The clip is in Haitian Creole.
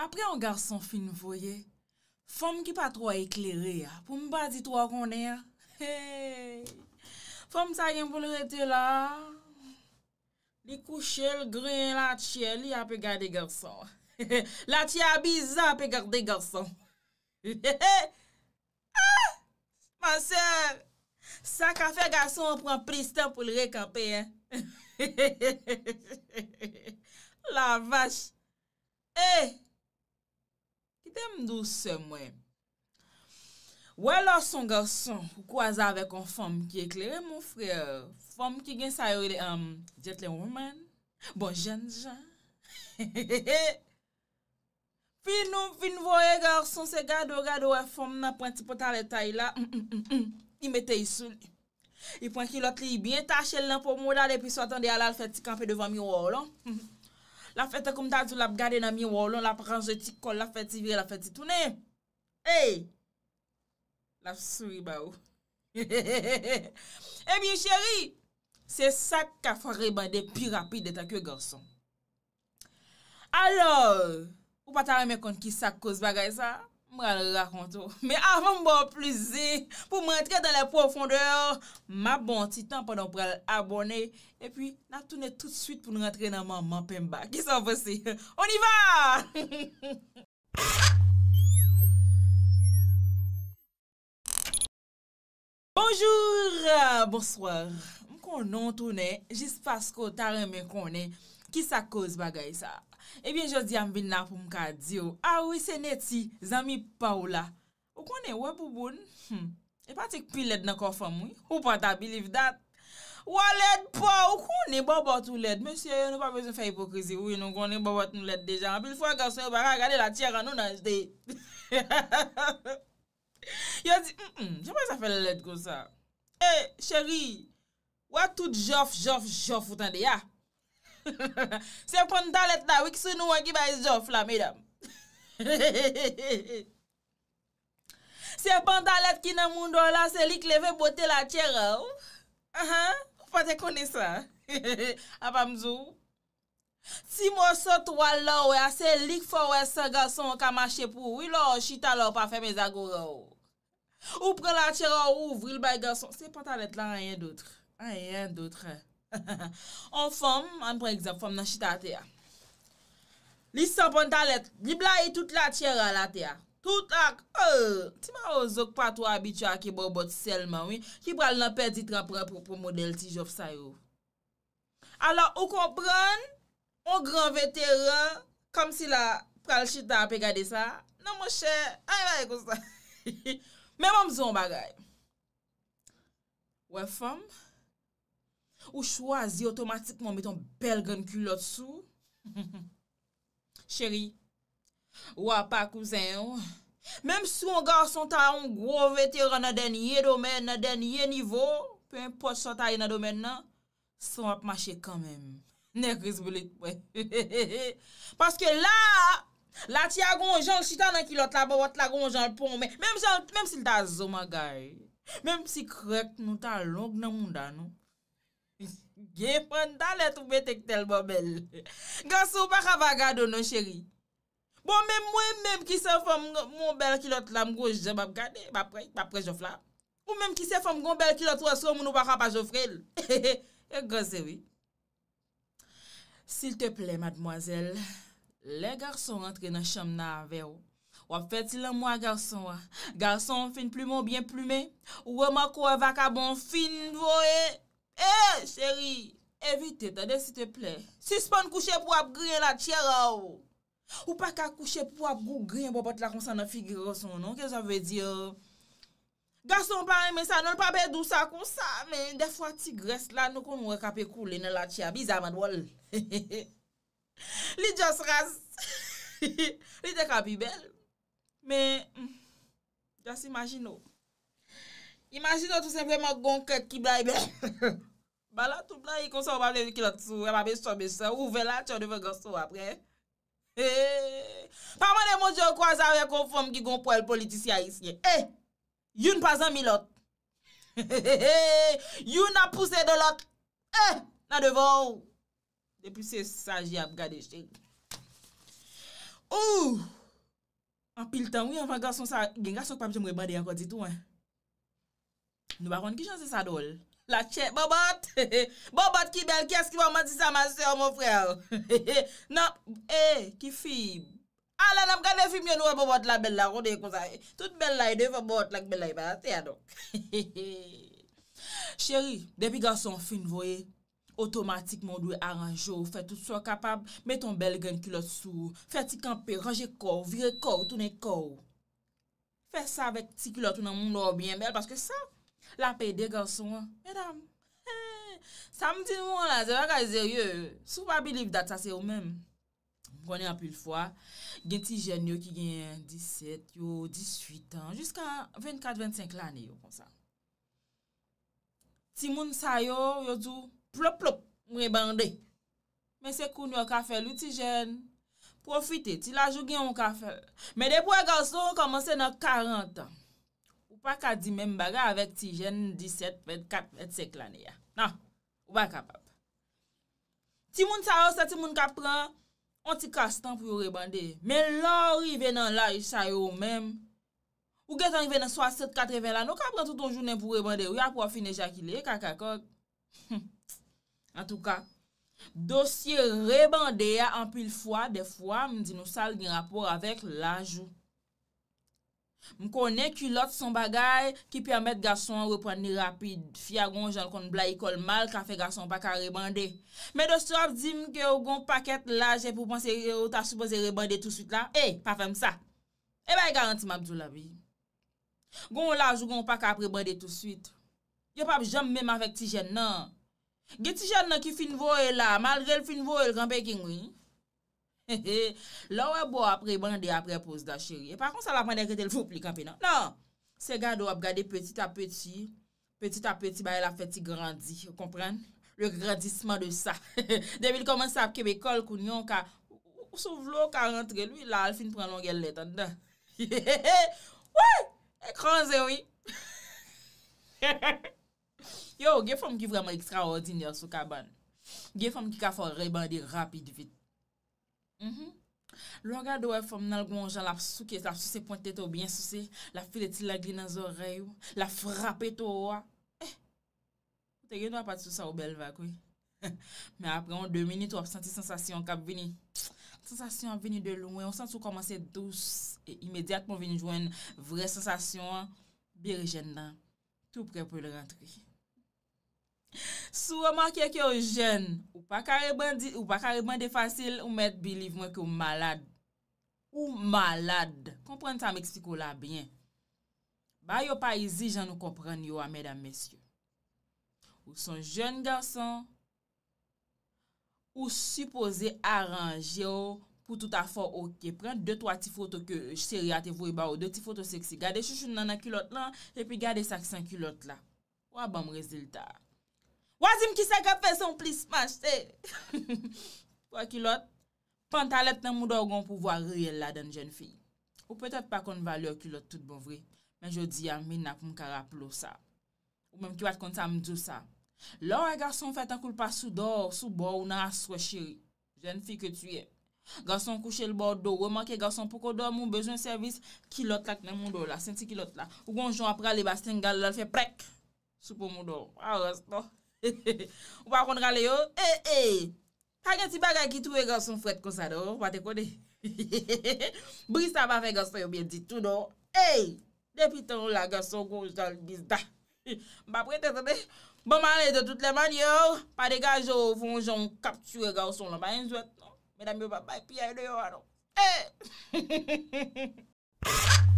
Apre an garson fin voye, fom ki pa tro a ekleri ya, pou mba di tro a konden ya. Fom sa yon pou lor ete la, li kouche l grin la tche li a pe gade garson. La tche a bizan a pe gade garson. Ah, ma sèr, sa kafe garson pran pristan pou l rekapè ya. La vache, ee! Eh, Demdou se mwen, wè la son garson kou aza ve kon fòm ki e klerè moun frèl, fòm ki gen sayo de um, jet le woman, bon jen jan. Pi nou fin vòye garson se gado gado e fòm nan pointi pota le tay la, mm, mm, mm, ime te yi souli. I pointi lotri yi byen tache l nan pou moda de pi sotan de alal feti kampe devan mi wò lon. La fete koum tatou lap gade nan mi wou loun, la pranje ti kol, la fete ti vire, la fete ti toune. Hey! La fesoui ba ou. Oh. Ebyen eh cheri, se sak ka fare ba de pi rapide de ta kwe garson. Alors, ou pa ta remekon ki sak kos bagay sa? Mbra lakonto, me avan mbo plize, pou m rentre dan la profondeur, ma bon titan panon mbra l abone, e pi natoune tout suite pou nou rentre nanman mpemba. Ki san fosi? On y va! Bonjour! Bonsoir! M konon toune, jis pasko taran men konen, ki sa koz bagay sa? Ebyen yo di yam bin la pou mka diyo Awi ah se neti zami pa ou la Ou konen we pou bon hmm. E patik pi led na kofan mwi Ou pa ta believe dat Wa led pa ou konen babot ou led Men sye yo nou pa bezon fe hipokrizi Ou yon nou konen babot nou led dejan Bil fwa gason yo baka gade la tiyera nou nan jde Yo di m m Jepan sa fe le led kon sa E eh, cheri Wa tout jof jof jof utande ya Se pantalet la, wik sou nou an ki bay zof la, medam. Se pantalet ki nan moun do la, se lik leve bote la tjera ou. A ha, ou pa te kone sa. A pa mzou. Ti mwosot wala ou, ya se lik fwa ou e se gason ka mache pou. Ou ilo, chita la ou pa fe me zago ou. Ou pren la tjera ou, ouvri l bay gason. Se pantalet la, a yen doutre. A yen doutre. A yen doutre. On fòm, an pregzap fòm nan chita te ya Li sopon talet, li bla yi tout la tjera la te ya Tout ak, ou, euh, ti ma ou zok patwa abitua ki bo bot selman wè Ki pral nan peti traprè propon model ti jop sayo Ala ou kompran, on gran vete rè Kom si la pral chita pe gade sa Nan mò chè, ay vay kon sa Mè mòm zon bagay Wè fòm Ou chwazi otomatikman meton bel gen kulot sou. Chéri, wapakouzen yo. Mem sou an garsan ta an gwo vetera nan den ye domen, nan den ye nivo, pe an pot chan ta ye nan domen nan, sou ap mache kanmen. Ne kriz boulik we. Paske la, la ti agon jang chita nan kilot la ba, wot la agon jang ponme. Mem si lta zoma gay, mem si krek nou ta long nan munda nou, Gen pren dan let oube tek tel bon bel. Gansou baka va gado nou cheri. Bon men mwen menm ki se fom bon bel ki lot lam goj de map gade, map prek, map prek Jofla. Ou menm ki se fom bon bel ki lot wosom ou nou baka pa Jofrel. E ganseri. Sil te ple madmoizel, le garson rentre nan chamna aveyo. Wap feti lan mwa garson wa. Garson fin plume bon, ou bien plume. Ou wè man kou waka bon fin woye. E, chéri, evite ta bon, de si te ple. Suspon kouche pou ap gri en la tchera ou. Ou pa ka kouche pou ap gou gri en bo pot la kon sa na figiro son non. Ke sa ve di yo? Gason pari me sa non pa be dousa kon sa. Men, defwa ti gres la nou kon mou e kape koule en la tchera. Biza madwol. Li jas ras. Li te kape bel. Men, jas imagino. Imagino tout simplement gon ket ki blai bel. Ba la toupla yi konson wap le di ki lot sou, wè mabè sou, mè sou, wè la chon devè gò sou apre. E, pa manè mò diò kwa zavè konfòm ki gòn poèl politisyay siye. E, youn pa zanmi lot. E, youn na pousse de lot. E, na devò ou. Depi se saji ap gade chèk. Ou, an pil tan wè yon fè gòson sa, gen gasok pa mè jè mwè bade an kò di tou an. Nou ba ron ki chansè sa dol. La tche, Bobot! Bobot ki bel, kyes ki va mati sa ma sè, an mou frèl. Nan, e, ki film. Alan ap gane film yon wè Bobot la bel la, ronde yon konzay. Tout bel la yon e fè Bobot lak bel la yon, an sè ya donk. Chéri, depi gason film vwe, otomatik moun dwe aranjou, fè tout sou kapab, met ton bel gen kilot sou, fè ti kampe, raje kor, vire kor, tounen kor. Fè sa vek ti kilot, tounen moun or bien bel, paske sa, la pey de galson an, medam, samdi nou an la, se wak a ze yon, sou pa biliv dat sa se yon men, mkwani an pil fwa, gen ti jen yo ki gen 17, yo 18 an, jiska 24-25 l ane yo konsa. Ti moun sa yo, yo tou plop plop, mwen bandi, men se koun yo ka fe louti jen, profite ti la jou gen yon ka fe, men depo e galson, yon komanse nan 40 an, pa ka di men baga avek ti jen 17, 24 et seklane ya. Nan, ou ba kapap. Ti moun sa ou sa ti moun ka pran, on ti kastan pou yo rebande. Men la ou i venan la, i sa yo men. Ou gen tan i venan 67, 80 lan, ou ka pran touton jounen pou rebande, ou ya pou a finajakile, kakakot. An tou ka, dosye rebande ya ampil fwa, de fwa m di nou sal gen rapor avek la joun. M konen kulot son bagay ki pya met gason repwane rapide. Fya gon jan kon bla yikol mal ka fe gason pa ka rebande. Me do so ap di m gen yo gon paket laje pou panse yo ta supose rebande tout suite la. E, eh, pa fem sa. E eh bay garanti ma bzou la vi. Gon laj yo gon pakat rebande tout suite. Yo pap jom menm avèk ti jen nan. Ge ti jen nan ki finvo e la, malre el finvo e l rampèk ingwi. He he, non? non. la ou e bo ap rebande ap repose da chiri. E pa kon sa la pande rete l vop li kampi nan. Nan, se gado ap gade peti ta peti, peti ta peti baye la feti grandi. Yo kompren? Le grandisman de sa. Demi l komens ap kebe kol kounyon ka, ou sou vlo ka rentre. Lui la al fin pren longel leta dan. He he he, woui, ekranze woui. He he he. Yo, ge fom ki vreman ekstra ordinyal sou kaban. Ge fom ki ka fò rebande rapid vit. Mm-hmm. Lou e an gade wè fòm nan l goun jan l ap souke, l ap sou se pointe to ou bien sou se, l ap fil eti lagli nan zorey ou, l ap frape to ou wè. Eh! Te gen nou ap pati sou sa ou bel vè kouy. Mè apren ou 2 minit ou ap senti sensasyon kap vini. Sensasyon vini de loun wè, ou senti ou komanse douz, e imediat moun vini jwen vre sensasyon, bi rejen nan, tou pre pou l rentri. Sou waman keke ou jen, ou pa kareban de fasil, ou met believe mwen ke ou malad. Ou malad. Komprende sa meksiko la bien. Bayo pa izi jan ou komprende yo a medan mesyo. Ou son jen garson, ou suppose aranje yo pou tout a fò ok. Pren de to a ti foto seksi. Gade chou chou nan nan kulot lan, epi gade sak san kulot la. Ou a bom rezultat. Wazim ki sek ap fè son plis manj te. Wè kilot, pantalèp nan moudor gon pou vwa riyè la den jen fi. Ou pwetèp pa kon valyo kilot tout bon vwi. Men jodi yam mi na pou mkaraplo sa. Ou menm ki wad konta mdou sa. Lò wè gason fèt an kulpa sou dor, sou bor ou nan aswe chiri. Jen fi ke tuye. Gason kouche l bordo, wè manke gason pou kodo moun bejoun servis. Kilot lak nan moudor la, senti kilot la. Ou gonjon apra li basten gal lal fè prek. Sou pou moudor, a raston. Ou pa kon rale yo E, e, pa gen ti bagay ki tou e gason fwet kon sa do Wa te kone Brisa pa fe gason yo bien di tou do E, depi ton la gason kon jalbis da Ba prete se de Bon man le de tout le man yo Pa de gajo fon jom kap tue gason loma en jwet Me dam yo pa bay pi a yon yo an E, e, e, e, e, e